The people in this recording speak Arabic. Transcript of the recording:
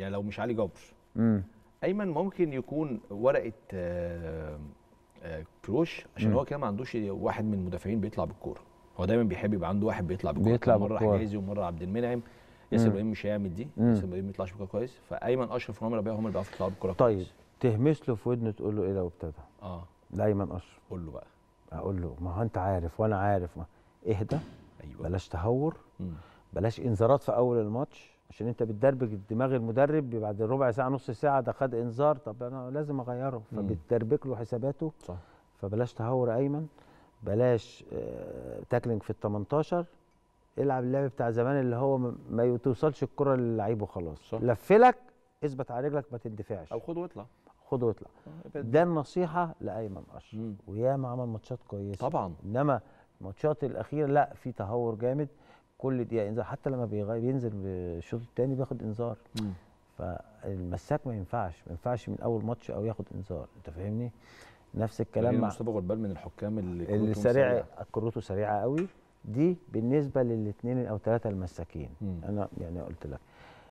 يعني لو مش علي جبر امم ايمن ممكن يكون ورقه آه، آه، كروش عشان مم. هو كده ما عندوش واحد من المدافعين بيطلع بالكوره هو دايما بيحب يبقى عنده واحد بيطلع بالكوره بيطلع مره حجازي ومره عبد المنعم ياسر ابراهيم مش هيعمل دي ياسر ابراهيم ما يطلعش بالكوره كويس فايمن اشرف ورامي ربيع هم اللي بيعرفوا يطلعوا بالكوره طيب كويس. تهمس له في ودنه تقول له ايه لو ابتدى اه دايما اشرف قول له بقى اقول له ما هو انت عارف وانا عارف ما. اهدى ايوه بلاش تهور مم. بلاش انذارات في اول الماتش عشان انت بتدربك دماغ المدرب بعد ربع ساعه نص ساعه ده خد انذار طب انا لازم اغيره فبتدربك له حساباته صح فبلاش تهور ايمن بلاش آه، تاكلينج في ال 18 العب اللعب بتاع زمان اللي هو ما توصلش الكره للعيب وخلاص لفلك اثبت على رجلك ما تندفعش او خد واطلع خد واطلع آه، ده النصيحه لايمن اشرف وياما عمل ماتشات كويسه طبعا انما الماتشات الاخيره لا في تهور جامد كل دقيقه انذار حتى لما بينزل الشوط الثاني بياخد انذار فالمساك ما ينفعش ما ينفعش من اول ماتش او ياخد انذار انت فاهمني نفس الكلام يعني مع مصطفى غربال من الحكام اللي, اللي سريع كروته سريعه قوي دي بالنسبه للاثنين او ثلاثه المساكين انا يعني قلت لك